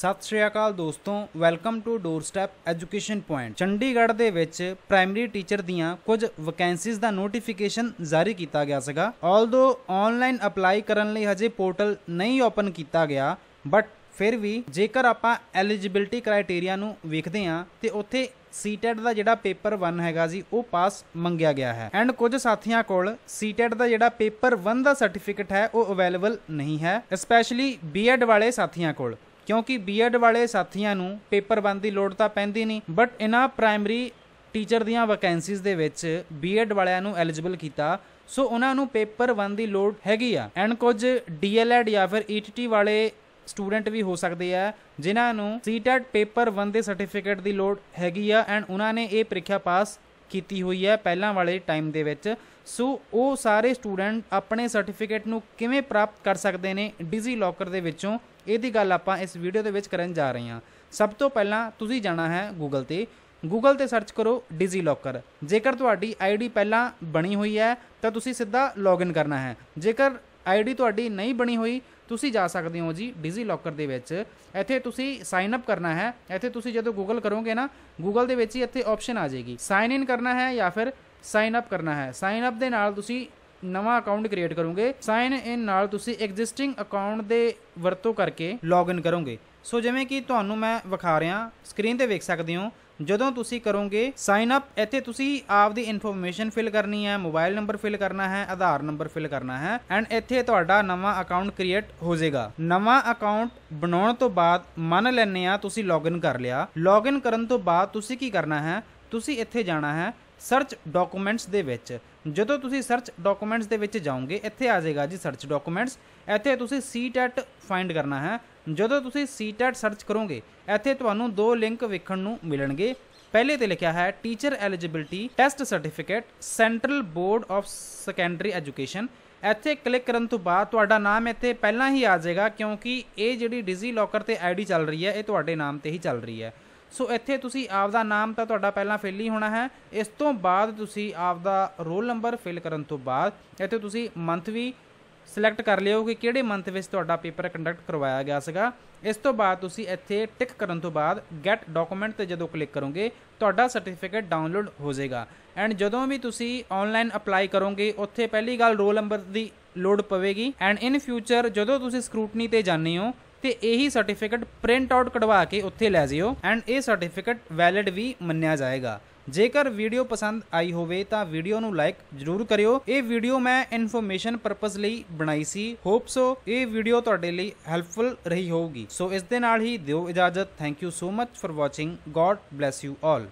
ਸਤਿ ਸ਼੍ਰੀ ਅਕਾਲ ਦੋਸਤੋ welcome to doorstep education point Chandigarh ਦੇ ਵਿੱਚ ਪ੍ਰਾਇਮਰੀ ਟੀਚਰ ਦੀਆਂ ਕੁਝ ਵੈਕੈਂਸੀਜ਼ ਦਾ ਨੋਟੀਫਿਕੇਸ਼ਨ ਜਾਰੀ ਕੀਤਾ ਗਿਆ ਸੀਗਾ ਆਲਦੋ ਆਨਲਾਈਨ ਅਪਲਾਈ ਕਰਨ ਲਈ ਹਜੇ ਪੋਰਟਲ ਨਹੀਂ ਓਪਨ ਕੀਤਾ ਗਿਆ ਬਟ ਫਿਰ ਵੀ ਜੇਕਰ ਆਪਾਂ ਐਲੀਜੀਬਿਲਟੀ ਕ੍ਰਾਈਟੇਰੀਆ ਨੂੰ ਵੇਖਦੇ ਹਾਂ ਤੇ ਉੱਥੇ ਸੀਟੈਟ e ਦਾ ਜਿਹੜਾ ਪੇਪਰ 1 ਹੈਗਾ ਜੀ ਉਹ ਪਾਸ ਮੰਗਿਆ ਗਿਆ ਹੈ ਐਂਡ ਕੁਝ ਸਾਥੀਆਂ ਕੋਲ ਸੀਟੈਟ e ਦਾ ਜਿਹੜਾ ਪੇਪਰ 1 ਦਾ ਸਰਟੀਫਿਕੇਟ ਹੈ ਉਹ ਅਵੇਲੇਬਲ ਨਹੀਂ ਹੈ ਸਪੈਸ਼ਲੀ ਬੀਐਡ ਵਾਲੇ ਸਾਥੀਆਂ ਕੋਲ ਕਿਉਂਕਿ ਬੀਐਡ ਵਾਲੇ ਸਾਥੀਆਂ ਨੂੰ ਪੇਪਰ ਬੰਦ ਦੀ ਲੋੜ ਤਾਂ ਪੈਂਦੀ ਨਹੀਂ ਬਟ ਇਨਾ ਪ੍ਰਾਇਮਰੀ ਟੀਚਰ ਦੀਆਂ ਵੈਕੈਂਸੀਜ਼ ਦੇ ਵਿੱਚ ਬੀਐਡ ਵਾਲਿਆਂ ਨੂੰ ਐਲੀਜੀਬਲ ਕੀਤਾ ਸੋ ਉਹਨਾਂ ਨੂੰ ਪੇਪਰ 1 ਦੀ ਲੋੜ ਹੈਗੀ ਆ ਐਂਡ ਕੁਝ ਡੀਐਲਐਡ ਜਾਂ ਫਿਰ ਈਟੀਟੀ e ਵਾਲੇ ਸਟੂਡੈਂਟ ਵੀ ਹੋ ਸਕਦੇ ਆ ਜਿਨ੍ਹਾਂ ਨੂੰ ਸੀਟੈਟ ਪੇਪਰ 1 ਦੇ ਸਰਟੀਫਿਕੇਟ ਦੀ ਲੋੜ ਹੈਗੀ ਆ ਐਂਡ ਉਹਨਾਂ ਨੇ ਇਹ ਪ੍ਰੀਖਿਆ ਪਾਸ ਕੀਤੀ ਹੋਈ ਹੈ ਪਹਿਲਾਂ ਵਾਲੇ ਟਾਈਮ ਦੇ ਵਿੱਚ ਸੋ ਉਹ ਸਾਰੇ ਸਟੂਡੈਂਟ ਆਪਣੇ ਸਰਟੀਫਿਕੇਟ ਨੂੰ ਕਿਵੇਂ ਪ੍ਰਾਪਤ ਕਰ ਸਕਦੇ ਨੇ ਡਿਜੀ ਲੋਕਰ ਦੇ ਵਿੱਚੋਂ ਇਹਦੀ ਗੱਲ ਆਪਾਂ ਇਸ ਵੀਡੀਓ ਦੇ ਵਿੱਚ ਕਰਨ ਜਾ ਰਹੇ ਹਾਂ ਸਭ ਤੋਂ ਪਹਿਲਾਂ ਤੁਸੀਂ ਜਾਣਾ ਹੈ ਗੂਗਲ ਤੇ ਗੂਗਲ ਤੇ ਸਰਚ ਕਰੋ ਡਿਜੀ ਲੋਕਰ ਜੇਕਰ ਤੁਹਾਡੀ ਆਈਡੀ ਪਹਿਲਾਂ ਬਣੀ ਹੋਈ ਹੈ ਤਾਂ ਤੁਸੀਂ ਸਿੱਧਾ ਲੌਗਇਨ ਕਰਨਾ ਹੈ ਜੇਕਰ ਆਈਡੀ ਤੁਹਾਡੀ ਨਹੀਂ ਬਣੀ ਹੋਈ ਤੁਸੀਂ ਜਾ ਸਕਦੇ ਹੋ ਜੀ ਡਿਜੀ ਲੋਕਰ ਦੇ ਵਿੱਚ ਇੱਥੇ ਤੁਸੀਂ ਸਾਈਨ ਅਪ ਕਰਨਾ ਹੈ ਇੱਥੇ ਤੁਸੀਂ ਜਦੋਂ ਗੂਗਲ ਕਰੋਗੇ ਨਾ ਗੂਗਲ ਦੇ ਵਿੱਚ ਹੀ ਇੱਥੇ ਆਪਸ਼ਨ ਆ ਜਾਏਗੀ ਸਾਈਨ ਇਨ ਕਰਨਾ ਹੈ ਜਾਂ ਫਿਰ ਸਾਈਨ ਅਪ ਕਰਨਾ ਹੈ ਸਾਈਨ ਅਪ ਦੇ ਨਾਲ ਤੁਸੀਂ ਨਵਾਂ ਅਕਾਊਂਟ ਕ੍ਰੀਏਟ ਕਰੋਗੇ ਸਾਈਨ ਇਨ ਨਾਲ ਤੁਸੀਂ ਐਗਜ਼ਿਸਟਿੰਗ ਅਕਾਊਂਟ ਦੇ ਵਰਤੋਂ ਕਰਕੇ ਲੌਗਇਨ ਕਰੋਗੇ ਸੋ ਜਿਵੇਂ ਕਿ ਤੁਹਾਨੂੰ ਮੈਂ ਵਿਖਾ ਰਿਹਾ ਸਕਰੀਨ ਤੇ ਵੇਖ ਸਕਦੇ ਹੋ ਜਦੋਂ ਤੁਸੀਂ ਕਰੋਗੇ ਸਾਈਨ ਅਪ ਇੱਥੇ ਤੁਸੀਂ ਆਪਦੀ ਇਨਫੋਰਮੇਸ਼ਨ ਫਿਲ ਕਰਨੀ ਹੈ ਮੋਬਾਈਲ ਨੰਬਰ ਫਿਲ ਕਰਨਾ ਹੈ ਆਧਾਰ ਨੰਬਰ ਫਿਲ ਕਰਨਾ ਹੈ ਐਂਡ ਇੱਥੇ ਤੁਹਾਡਾ ਨਵਾਂ ਅਕਾਊਂਟ ਕ੍ਰੀਏਟ ਹੋ ਜਾਏਗਾ ਨਵਾਂ ਅਕਾਊਂਟ ਬਣਾਉਣ ਤੋਂ ਬਾਅਦ ਮੰਨ ਲੈਨੇ ਆ ਤੁਸੀਂ ਲੌਗਇਨ ਕਰ ਲਿਆ ਲੌਗਇਨ ਕਰਨ ਤੋਂ ਬਾਅਦ ਤੁਸੀਂ ਕੀ ਕਰਨਾ ਹੈ ਤੁਸੀਂ ਇੱਥੇ ਜਾਣਾ ਹੈ ਸਰਚ ਡਾਕੂਮੈਂਟਸ ਦੇ ਵਿੱਚ ਜਦੋਂ ਤੁਸੀਂ ਸਰਚ ਡਾਕੂਮੈਂਟਸ ਦੇ ਵਿੱਚ ਜਾਓਗੇ ਇੱਥੇ ਆ ਜਾਏਗਾ ਜੀ ਸਰਚ ਡਾਕੂਮੈਂਟਸ ਇੱਥੇ ਤੁਸੀਂ ਸੀਟੈਟ ਫਾਈਂਡ e ਕਰਨਾ ਹੈ ਜਦੋਂ ਤੁਸੀਂ ਸੀਟੈਟ ਸਰਚ ਕਰੋਗੇ ਇੱਥੇ ਤੁਹਾਨੂੰ ਦੋ ਲਿੰਕ ਵੇਖਣ ਨੂੰ ਮਿਲਣਗੇ ਪਹਿਲੇ ਤੇ ਲਿਖਿਆ ਹੈ teacher eligibility test certificate central board of secondary education ਇੱਥੇ ਕਲਿੱਕ ਕਰਨ ਤੋਂ ਬਾਅਦ ਤੁਹਾਡਾ ਨਾਮ ਇੱਥੇ ਪਹਿਲਾਂ ਹੀ ਆ ਜਾਏਗਾ ਕਿਉਂਕਿ ਇਹ ਜਿਹੜੀ ਡਿਜੀ ਲੋਕਰ ਤੇ ਆਈਡੀ ਚੱਲ ਰਹੀ ਹੈ ਇਹ ਤੁਹਾਡੇ ਨਾਮ ਤੇ ਹੀ ਚੱਲ ਰਹੀ ਹੈ ਸੋ ਇੱਥੇ ਤੁਸੀਂ ਆਪ ਦਾ ਨਾਮ ਤਾਂ ਤੁਹਾਡਾ ਪਹਿਲਾਂ ਫਿਲ ਹੀ ਹੋਣਾ ਹੈ ਇਸ ਤੋਂ ਬਾਅਦ ਤੁਸੀਂ ਆਪ ਦਾ ਰੋਲ ਨੰਬਰ ਫਿਲ ਕਰਨ ਤੋਂ ਬਾਅਦ ਇੱਥੇ ਤੁਸੀਂ ਮੰਥ ਵੀ ਸਿਲੈਕਟ ਕਰ ਲਿਓ ਕਿ ਕਿਹੜੇ ਮੰਥ ਵਿੱਚ ਤੁਹਾਡਾ ਪੇਪਰ ਕੰਡਕਟ ਕਰਵਾਇਆ ਗਿਆ ਸੀਗਾ ਇਸ ਤੋਂ ਬਾਅਦ ਤੁਸੀਂ ਇੱਥੇ ਟਿਕ ਕਰਨ ਤੋਂ ਬਾਅਦ ਗੈਟ ਡਾਕੂਮੈਂਟ ਤੇ ਜਦੋਂ ਕਲਿੱਕ ਕਰੋਗੇ ਤੁਹਾਡਾ ਸਰਟੀਫਿਕੇਟ ਡਾਊਨਲੋਡ ਹੋ ਜਾਏਗਾ ਐਂਡ ਜਦੋਂ ਵੀ ਤੁਸੀਂ ਆਨਲਾਈਨ ਅਪਲਾਈ ਕਰੋਗੇ ਉੱਥੇ ਪਹਿਲੀ ਗੱਲ ਰੋਲ ਨੰਬਰ ਦੀ ਲੋਡ ਪਵੇਗੀ ਐਂਡ ਇਨ ਫਿਊਚਰ ਜਦੋਂ ਤੁਸੀਂ ਸਕ੍ਰੂਟਨੀ ਤੇ ਜਾਂਦੇ ਹੋ ਤੇ ਇਹੀ ਸਰਟੀਫਿਕੇਟ ਪ੍ਰਿੰਟ ਆਊਟ ਕਢਵਾ ਕੇ ਉੱਥੇ ਲੈ ਜਿਓ ਐਂਡ ਇਹ ਸਰਟੀਫਿਕੇਟ ਵੈਲਿਡ ਵੀ ਮੰਨਿਆ ਜਾਏਗਾ ਜੇਕਰ ਵੀਡੀਓ ਪਸੰਦ ਆਈ ਹੋਵੇ ਤਾਂ ਵੀਡੀਓ ਨੂੰ ਲਾਈਕ ਜ਼ਰੂਰ ਕਰਿਓ ਇਹ ਵੀਡੀਓ ਮੈਂ ਇਨਫੋਰਮੇਸ਼ਨ ਪਰਪਸ ਲਈ ਬਣਾਈ ਸੀ ਹੋਪ ਸੋ ਇਹ ਵੀਡੀਓ ਤੁਹਾਡੇ ਲਈ ਹੈਲਪਫੁਲ ਰਹੀ ਹੋਊਗੀ ਸੋ ਇਸ ਦੇ ਨਾਲ ਹੀ ਦਿਓ ਇਜਾਜ਼ਤ thank you so much for watching god bless you all